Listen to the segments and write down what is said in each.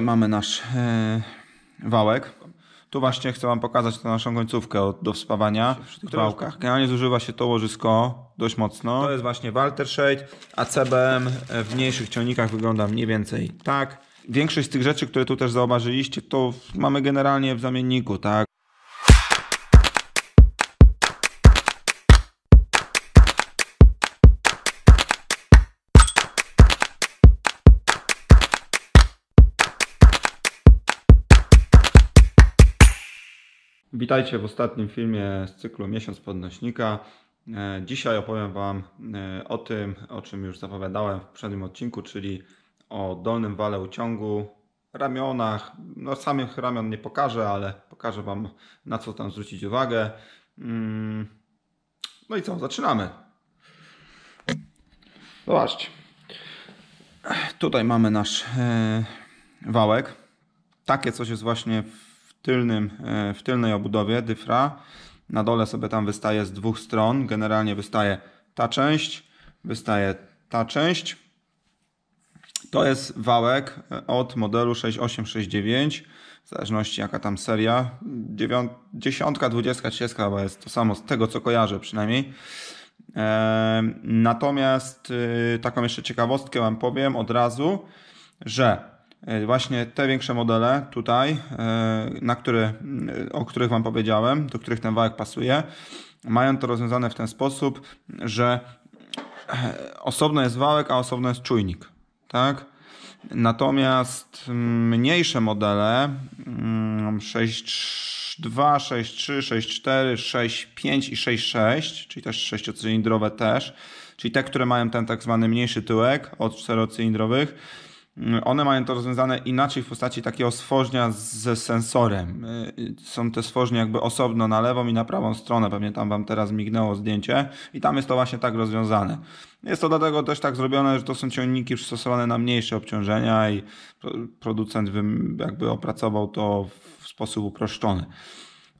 mamy nasz e, wałek. Tu właśnie chcę Wam pokazać tę naszą końcówkę od, do wspawania w wałkach. Generalnie zużywa się to łożysko dość mocno. To jest właśnie Walter Shade, a CBM e, w mniejszych ciągnikach wygląda mniej więcej tak. Większość z tych rzeczy, które tu też zauważyliście, to mamy generalnie w zamienniku, tak? Witajcie w ostatnim filmie z cyklu Miesiąc Podnośnika. E, dzisiaj opowiem Wam e, o tym, o czym już zapowiadałem w poprzednim odcinku, czyli o dolnym wale uciągu, ramionach. No, samych ramion nie pokażę, ale pokażę Wam na co tam zwrócić uwagę. Mm, no i co, zaczynamy. Zobaczcie. Tutaj mamy nasz e, wałek. Takie coś jest właśnie w tylnym, e, w tylnej obudowie dyfra. Na dole sobie tam wystaje z dwóch stron. Generalnie wystaje ta część, wystaje ta część. To jest wałek e, od modelu 6869, w zależności jaka tam seria. 9, 10, 20, 30 chyba jest to samo, z tego co kojarzę przynajmniej. E, natomiast y, taką jeszcze ciekawostkę Wam powiem od razu, że E, właśnie te większe modele tutaj, e, na które, o których Wam powiedziałem, do których ten wałek pasuje, mają to rozwiązane w ten sposób, że e, osobno jest wałek, a osobno jest czujnik. Tak? Natomiast mniejsze modele 6.2, 6.3, 6.4, 6.5 i 6.6, czyli też 6-cylindrowe też, czyli te, które mają ten tak zwany mniejszy tyłek od 4-cylindrowych, one mają to rozwiązane inaczej w postaci takiego sfożnia ze sensorem. Y, są te sfożnie jakby osobno na lewą i na prawą stronę. Pewnie tam wam teraz mignęło zdjęcie i tam jest to właśnie tak rozwiązane. Jest to dlatego też tak zrobione, że to są ciągniki przystosowane na mniejsze obciążenia i producent jakby opracował to w sposób uproszczony.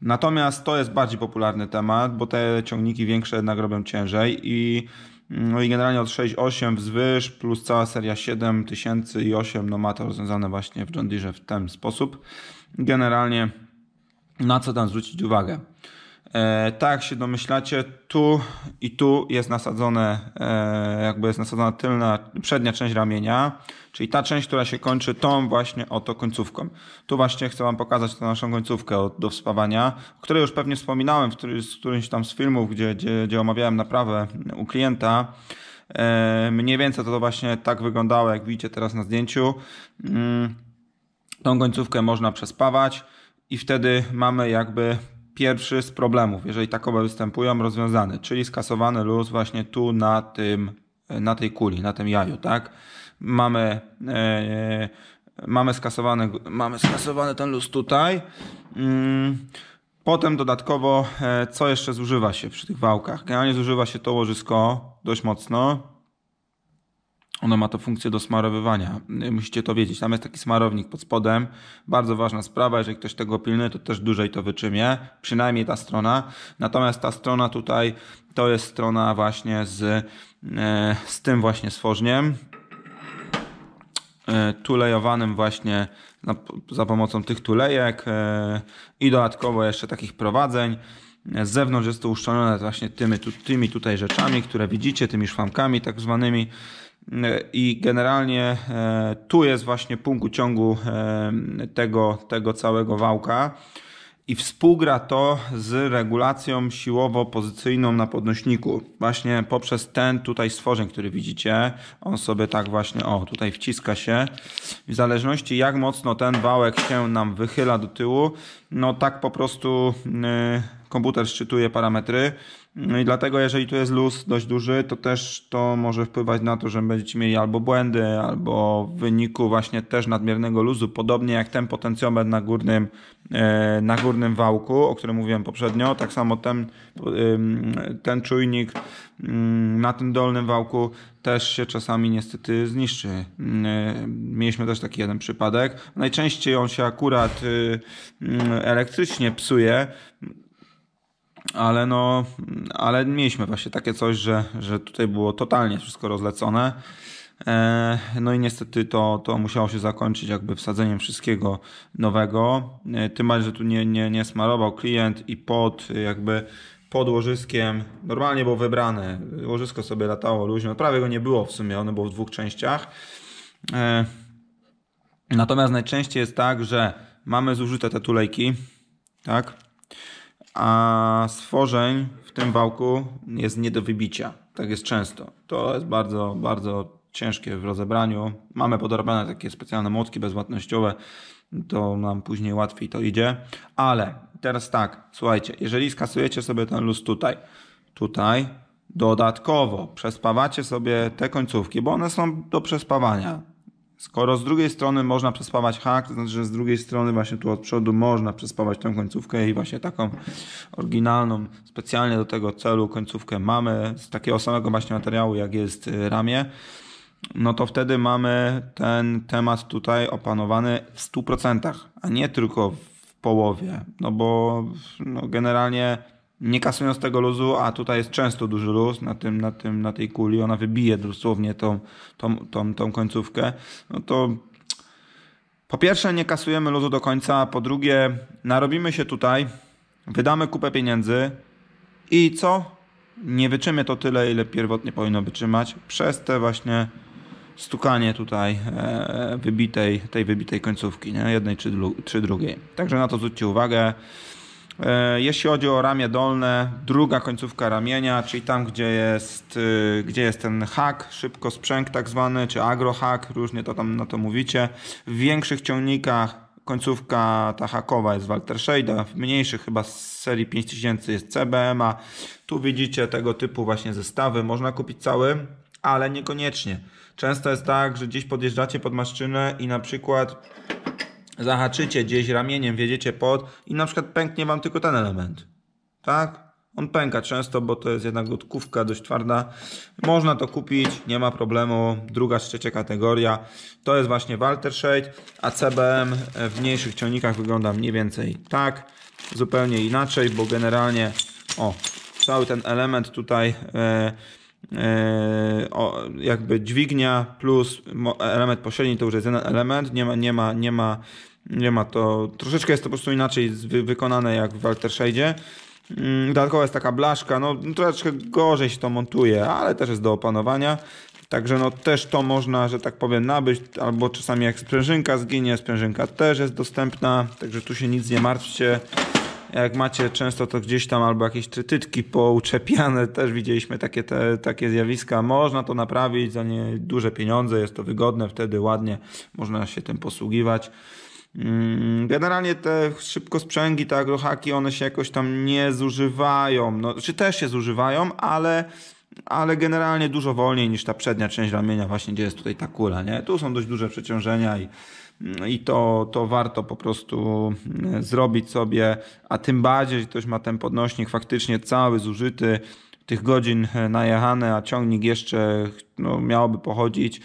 Natomiast to jest bardziej popularny temat, bo te ciągniki większe jednak robią ciężej i no i generalnie od 6,8 wzwyż plus cała seria 7000 i 8 no ma to rozwiązane właśnie w John Deere w ten sposób. Generalnie na co tam zwrócić uwagę? E, tak się domyślacie, tu i tu jest nasadzone, e, jakby jest nasadzona tylna, przednia część ramienia, czyli ta część, która się kończy tą właśnie oto końcówką. Tu właśnie chcę Wam pokazać tę naszą końcówkę do wspawania, o której już pewnie wspominałem w którymś tam z filmów, gdzie, gdzie, gdzie omawiałem naprawę u klienta. E, mniej więcej to właśnie tak wyglądało, jak widzicie teraz na zdjęciu. Mm, tą końcówkę można przespawać i wtedy mamy jakby pierwszy z problemów, jeżeli takowe występują, rozwiązany, czyli skasowany luz właśnie tu na tym, na tej kuli, na tym jaju, tak? Mamy, e, mamy, skasowany, mamy skasowany ten luz tutaj. Mm, potem dodatkowo, e, co jeszcze zużywa się przy tych wałkach? Generalnie zużywa się to łożysko dość mocno, ono ma to funkcję do smarowywania. Musicie to wiedzieć. Tam jest taki smarownik pod spodem. Bardzo ważna sprawa. Jeżeli ktoś tego pilnuje, to też dłużej to wyczymie. Przynajmniej ta strona. Natomiast ta strona tutaj to jest strona właśnie z, e, z tym właśnie stworzniem e, tulejowanym właśnie za pomocą tych tulejek e, i dodatkowo jeszcze takich prowadzeń. Z zewnątrz jest to uszczelnione właśnie tymi, tymi tutaj rzeczami, które widzicie, tymi szwamkami tak zwanymi. E, I generalnie e, tu jest właśnie punkt ciągu e, tego, tego całego wałka i współgra to z regulacją siłowo-pozycyjną na podnośniku. Właśnie poprzez ten tutaj stworzeń, który widzicie, on sobie tak właśnie, o, tutaj wciska się. W zależności jak mocno ten wałek się nam wychyla do tyłu, no tak po prostu... Yy, komputer szczytuje parametry no i dlatego jeżeli tu jest luz dość duży, to też to może wpływać na to, że będziecie mieli albo błędy, albo w wyniku właśnie też nadmiernego luzu, podobnie jak ten potencjometr na górnym, e, na górnym wałku, o którym mówiłem poprzednio, tak samo ten, ten czujnik mm, na tym dolnym wałku też się czasami niestety zniszczy. Mm, e, mieliśmy też taki jeden przypadek. Najczęściej on się akurat y, mm, elektrycznie psuje, ale no, ale mieliśmy właśnie takie coś, że, że tutaj było totalnie wszystko rozlecone. E, no i niestety to, to musiało się zakończyć jakby wsadzeniem wszystkiego nowego. E, tym bardziej, że tu nie, nie, nie smarował klient i pod jakby pod łożyskiem normalnie było wybrane. Łożysko sobie latało luźno, prawie go nie było w sumie, ono było w dwóch częściach. E, natomiast najczęściej jest tak, że mamy zużyte te tulejki, tak? a stworzeń w tym wałku jest nie do wybicia. Tak jest często. To jest bardzo, bardzo ciężkie w rozebraniu. Mamy podrobione takie specjalne młotki bezwładnościowe, to nam później łatwiej to idzie. Ale teraz tak, słuchajcie, jeżeli skasujecie sobie ten luz tutaj, tutaj, dodatkowo przespawacie sobie te końcówki, bo one są do przespawania Skoro z drugiej strony można przespawać hak, to znaczy, że z drugiej strony właśnie tu od przodu można przespawać tę końcówkę i właśnie taką oryginalną, specjalnie do tego celu końcówkę mamy z takiego samego właśnie materiału, jak jest y, ramię, no to wtedy mamy ten temat tutaj opanowany w 100%, a nie tylko w połowie, no bo no generalnie nie kasując tego luzu, a tutaj jest często duży luz na, tym, na, tym, na tej kuli, ona wybije dosłownie tą, tą, tą, tą końcówkę, no to po pierwsze nie kasujemy luzu do końca, po drugie narobimy się tutaj, wydamy kupę pieniędzy i co? Nie wyczymy to tyle, ile pierwotnie powinno wytrzymać przez te właśnie stukanie tutaj e, wybitej, tej wybitej końcówki, nie? jednej czy, czy drugiej. Także na to zwróćcie uwagę. E, jeśli chodzi o ramię dolne, druga końcówka ramienia, czyli tam, gdzie jest, y, gdzie jest ten hak, szybko sprzęg tak zwany, czy agrohak, różnie to tam na to mówicie. W większych ciągnikach końcówka ta hakowa jest Walter Shade'a, w mniejszych chyba z serii 5000 jest CBM, a tu widzicie tego typu właśnie zestawy, można kupić cały, ale niekoniecznie. Często jest tak, że gdzieś podjeżdżacie pod maszynę i na przykład zahaczycie gdzieś ramieniem, wjedziecie pod i na przykład pęknie wam tylko ten element. Tak? On pęka często, bo to jest jednak gotkówka dość twarda. Można to kupić, nie ma problemu. Druga, trzecia kategoria to jest właśnie Walter Shade, a CBM w mniejszych ciągnikach wygląda mniej więcej tak, zupełnie inaczej, bo generalnie o, cały ten element tutaj e, e, o, jakby dźwignia plus element pośredni to już jest jeden element, nie ma, nie ma, nie ma nie ma to. Troszeczkę jest to po prostu inaczej wykonane jak w Waltershadzie. Mm, dodatkowo jest taka blaszka, no, no troszeczkę gorzej się to montuje, ale też jest do opanowania. Także no też to można, że tak powiem, nabyć, albo czasami jak sprężynka zginie, sprężynka też jest dostępna, także tu się nic nie martwcie. Jak macie często to gdzieś tam albo jakieś trytytki pouczepiane, też widzieliśmy takie, te, takie zjawiska. Można to naprawić za nie duże pieniądze, jest to wygodne, wtedy ładnie można się tym posługiwać. Mm, generalnie te szybko sprzęgi, te tak, agrohaki, one się jakoś tam nie zużywają. No, czy też się zużywają, ale, ale generalnie dużo wolniej niż ta przednia część ramienia, właśnie gdzie jest tutaj ta kula. Nie? Tu są dość duże przeciążenia i, i to, to warto po prostu mm, zrobić sobie. A tym bardziej, że ktoś ma ten podnośnik faktycznie cały zużyty, tych godzin e, najechane, a ciągnik jeszcze no, miałoby pochodzić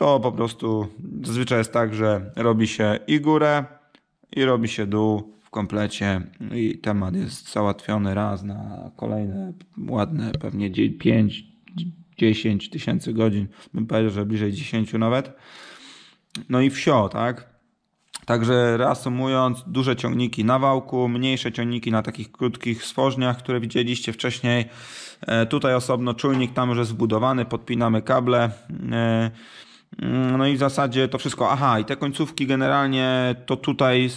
to po prostu zazwyczaj jest tak, że robi się i górę, i robi się dół w komplecie no i temat jest załatwiony raz na kolejne ładne pewnie 5, 10 tysięcy godzin, bym powiedział, że bliżej 10 nawet. No i wsio, tak? Także reasumując, duże ciągniki na wałku, mniejsze ciągniki na takich krótkich stworzniach, które widzieliście wcześniej. E, tutaj osobno czujnik tam już jest wbudowany, podpinamy kable. E, Mm, no i w zasadzie to wszystko. Aha, i te końcówki generalnie to tutaj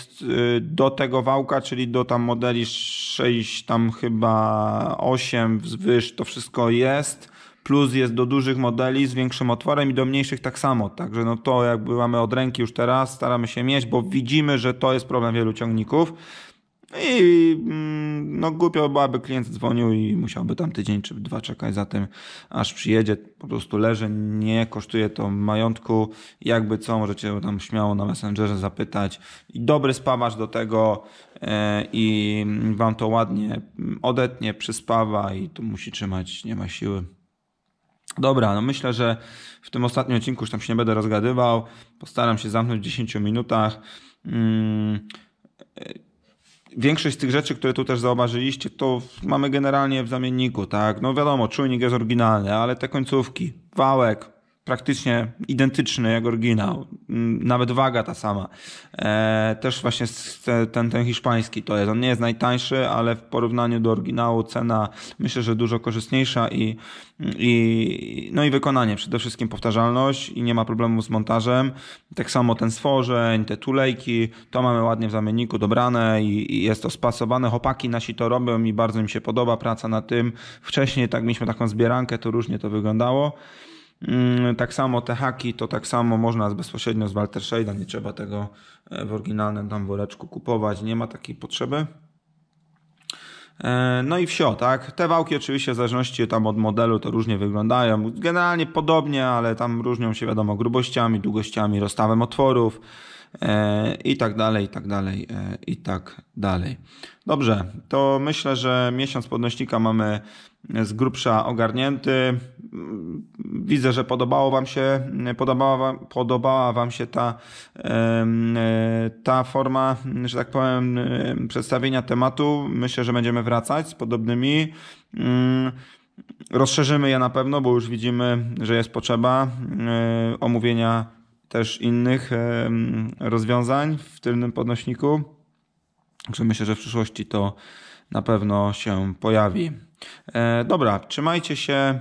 y, do tego wałka, czyli do tam modeli 6, tam chyba 8 wzwyż, to wszystko jest. Plus jest do dużych modeli z większym otworem i do mniejszych tak samo. Także no to jakby mamy od ręki już teraz, staramy się mieć, bo widzimy, że to jest problem wielu ciągników. No i mm, no głupio byłaby klient dzwonił i musiałby tam tydzień czy dwa czekać za tym, aż przyjedzie, po prostu leży, nie kosztuje to majątku, jakby co, możecie tam śmiało na Messengerze zapytać i dobry spawacz do tego e, i wam to ładnie mm, odetnie, przyspawa i tu musi trzymać, nie ma siły. Dobra, no myślę, że w tym ostatnim odcinku już tam się nie będę rozgadywał. Postaram się zamknąć w 10 minutach. Mm, e, większość z tych rzeczy, które tu też zauważyliście, to mamy generalnie w zamienniku, tak? No wiadomo, czujnik jest oryginalny, ale te końcówki, wałek, praktycznie identyczny jak oryginał. Mm, nawet waga ta sama. E, też właśnie ten, ten hiszpański to jest. On nie jest najtańszy, ale w porównaniu do oryginału cena myślę, że dużo korzystniejsza i, i no i wykonanie. Przede wszystkim powtarzalność i nie ma problemu z montażem. Tak samo ten stworzeń, te tulejki, to mamy ładnie w zamienniku dobrane i, i jest to spasowane. Chłopaki nasi to robią i bardzo mi się podoba praca na tym. Wcześniej tak mieliśmy taką zbierankę, to różnie to wyglądało. Mm, tak samo te haki to tak samo można bezpośrednio z Walter Shade'a, nie trzeba tego e, w oryginalnym tam woreczku kupować, nie ma takiej potrzeby. E, no i wsio, tak? Te wałki oczywiście w zależności tam od modelu to różnie wyglądają. Generalnie podobnie, ale tam różnią się wiadomo grubościami, długościami, rozstawem otworów. E, i tak dalej, i tak dalej, e, i tak dalej. Dobrze, to myślę, że miesiąc podnośnika mamy z grubsza ogarnięty. Mm, widzę, że podobało wam się, podobała, podobała wam się ta, e, ta forma, że tak powiem, przedstawienia tematu. Myślę, że będziemy wracać z podobnymi. Mm, rozszerzymy je na pewno, bo już widzimy, że jest potrzeba omówienia też innych rozwiązań w tylnym podnośniku. Także myślę, że w przyszłości to na pewno się pojawi. E, dobra, trzymajcie się.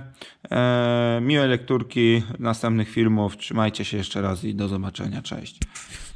E, Miłe lekturki następnych filmów. Trzymajcie się jeszcze raz i do zobaczenia. Cześć.